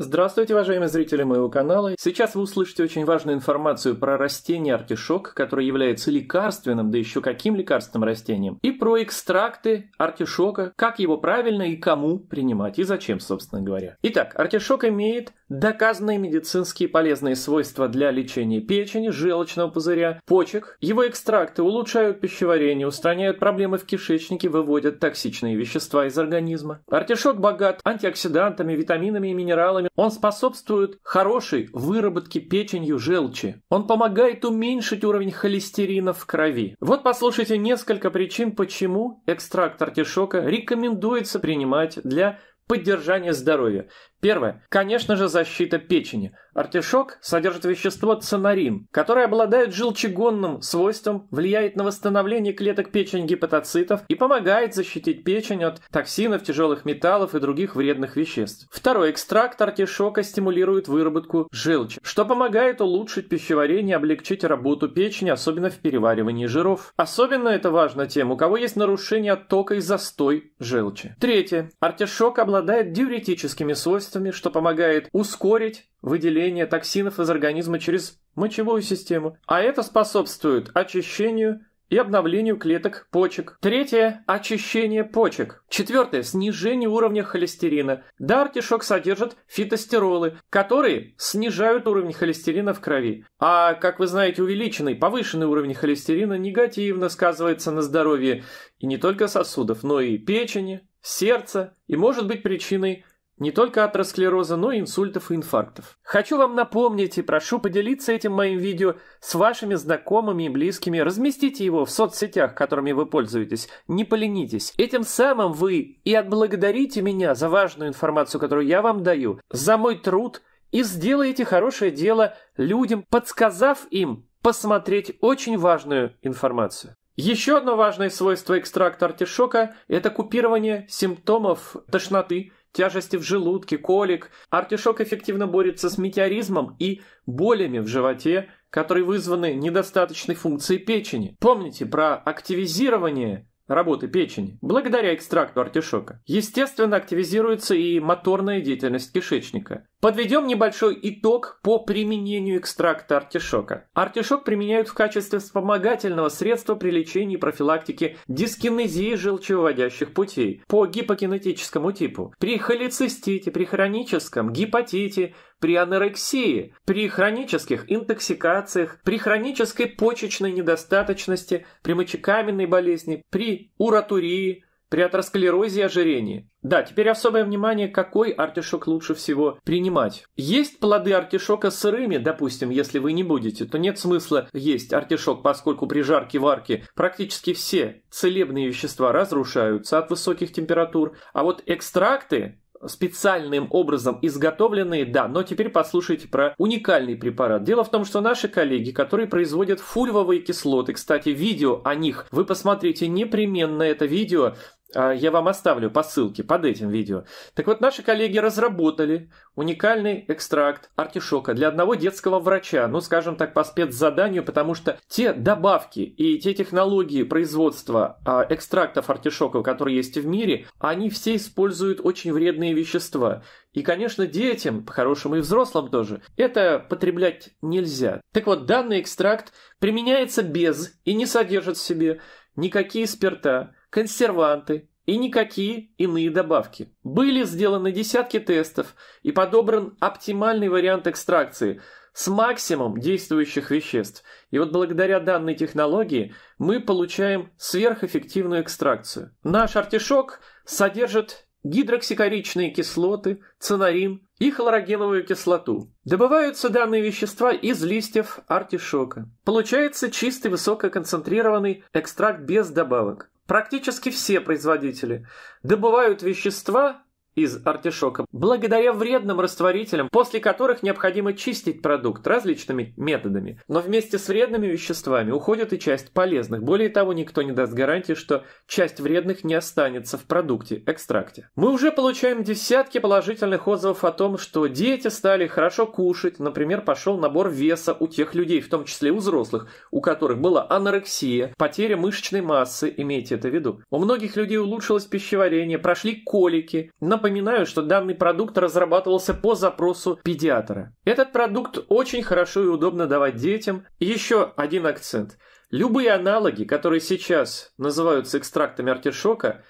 Здравствуйте, уважаемые зрители моего канала. Сейчас вы услышите очень важную информацию про растение артишок, которое является лекарственным, да еще каким лекарственным растением, и про экстракты артишока, как его правильно и кому принимать, и зачем, собственно говоря. Итак, артишок имеет доказанные медицинские полезные свойства для лечения печени, желчного пузыря, почек. Его экстракты улучшают пищеварение, устраняют проблемы в кишечнике, выводят токсичные вещества из организма. Артишок богат антиоксидантами, витаминами и минералами, крови. Он способствует хорошей выработке печенью желчи. Он помогает уменьшить уровень холестерина в крови. Вот послушайте несколько причин, почему экстракт артишока рекомендуется принимать для поддержания здоровья. Первое. Конечно же, защита печени. Артишок содержит вещество цинарин, которое обладает желчегонным свойством, влияет на восстановление клеток печени гепатоцитов и помогает защитить печень от токсинов, тяжелых металлов и других вредных веществ. Второй экстракт артишока стимулирует выработку желчи, что помогает улучшить пищеварение и облегчить работу печени, особенно в переваривании жиров. Особенно это важно тем, у кого есть нарушение оттока и застой желчи. Третье. Артишок обладает диуретическими свойствами свойствами, что помогает ускорить выделение токсинов из организма через мочевую систему, а это способствует очищению и обновлению клеток почек. Третье – очищение почек. Четвертое – снижение уровня холестерина. Да, артишок содержит фитостеролы, которые снижают уровень холестерина в крови. А, как вы знаете, увеличенный, повышенный уровень холестерина негативно сказывается на здоровье и не только сосудов, но и печени, сердца и может быть причиной не только атеросклероза, но и инсультов и инфарктов. Хочу вам напомнить и прошу поделиться этим моим видео с вашими знакомыми и близкими. Разместите его в соцсетях, которыми вы пользуетесь. Не поленитесь. Этим самым вы и отблагодарите меня за важную информацию, которую я вам даю, за мой труд и сделаете хорошее дело людям, подсказав им посмотреть очень важную информацию. Еще одно важное свойство экстракта артишока – это купирование симптомов тошноты, тяжести в желудке, колик. Артишок эффективно борется с метеоризмом и болями в животе, которые вызваны недостаточной функцией печени. Помните про активизирование работы печени. Благодаря экстракту артишока. Естественно, активизируется и моторная деятельность кишечника. Подведем небольшой итог по применению экстракта артишока. Артишок применяют в качестве вспомогательного средства при лечении и профилактике дискинезии желчевыводящих путей по гипокинетическому типу, при холецистите, при хроническом гепатите, при анорексии, при хронических интоксикациях, при хронической почечной недостаточности, при мочекаменной болезни, при уратурии, при атеросклерозе и ожирении. Да, теперь особое внимание, какой артишок лучше всего принимать. Есть плоды артишока сырыми, допустим, если вы не будете, то нет смысла есть артишок, поскольку при жарке варке практически все целебные вещества разрушаются от высоких температур. А вот экстракты, специальным образом изготовленные, да, но теперь послушайте про уникальный препарат. Дело в том, что наши коллеги, которые производят фульвовые кислоты, кстати, видео о них вы посмотрите непременно это видео а, я вам оставлю по ссылке под этим видео. Так вот, наши коллеги разработали уникальный экстракт артишока для одного детского врача, ну, скажем так, по спецзаданию, потому что те добавки и те технологии производства а, экстрактов артишоков, которые есть в мире, они все используют очень вредные вещества. И, конечно, детям, по-хорошему и взрослым тоже, это потреблять нельзя. Так вот, данный экстракт применяется без и не содержит в себе никакие спирта, консерванты и никакие иные добавки. Были сделаны десятки тестов и подобран оптимальный вариант экстракции с максимум действующих веществ. И вот благодаря данной технологии мы получаем сверхэффективную экстракцию. Наш артишок содержит гидроксикоричные кислоты, цинарин и хлорогеновую кислоту. Добываются данные вещества из листьев артишока. Получается чистый высококонцентрированный экстракт без добавок. Практически все производители добывают вещества, из артишока, благодаря вредным растворителям, после которых необходимо чистить продукт различными методами. Но вместе с вредными веществами уходит и часть полезных. Более того, никто не даст гарантии, что часть вредных не останется в продукте, экстракте. Мы уже получаем десятки положительных отзывов о том, что дети стали хорошо кушать, например, пошел набор веса у тех людей, в том числе у взрослых, у которых была анорексия, потеря мышечной массы, имейте это в виду. У многих людей улучшилось пищеварение, прошли колики, например, Напоминаю, что данный продукт разрабатывался по запросу педиатра. Этот продукт очень хорошо и удобно давать детям. И еще один акцент. Любые аналоги, которые сейчас называются экстрактами артишока,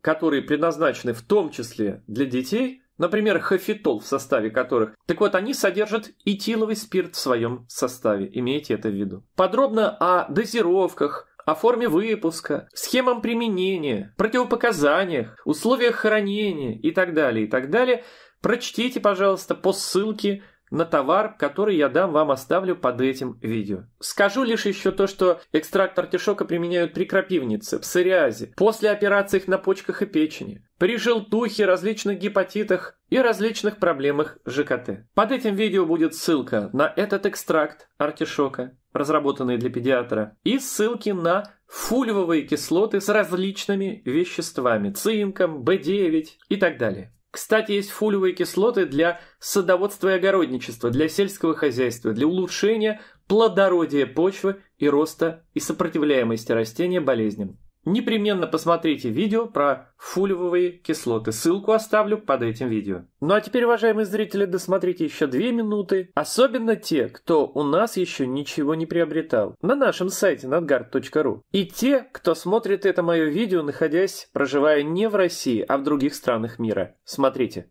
которые предназначены в том числе для детей, например, хафитол в составе которых, так вот они содержат этиловый спирт в своем составе, имейте это в виду. Подробно о дозировках, о форме выпуска, схемам применения, противопоказаниях, условиях хранения и так далее, и так далее, прочтите, пожалуйста, по ссылке на товар, который я дам вам оставлю под этим видео. Скажу лишь еще то, что экстракт артишока применяют при крапивнице, псориазе, после операций на почках и печени, при желтухе, различных гепатитах и различных проблемах ЖКТ. Под этим видео будет ссылка на этот экстракт артишока, разработанные для педиатра, и ссылки на фульвовые кислоты с различными веществами, цинком, B9 и так далее. Кстати, есть фульвовые кислоты для садоводства и огородничества, для сельского хозяйства, для улучшения плодородия почвы и роста и сопротивляемости растения болезням. Непременно посмотрите видео про фулевые кислоты. Ссылку оставлю под этим видео. Ну а теперь, уважаемые зрители, досмотрите еще две минуты. Особенно те, кто у нас еще ничего не приобретал. На нашем сайте надгард.ру. И те, кто смотрит это мое видео, находясь, проживая не в России, а в других странах мира. Смотрите.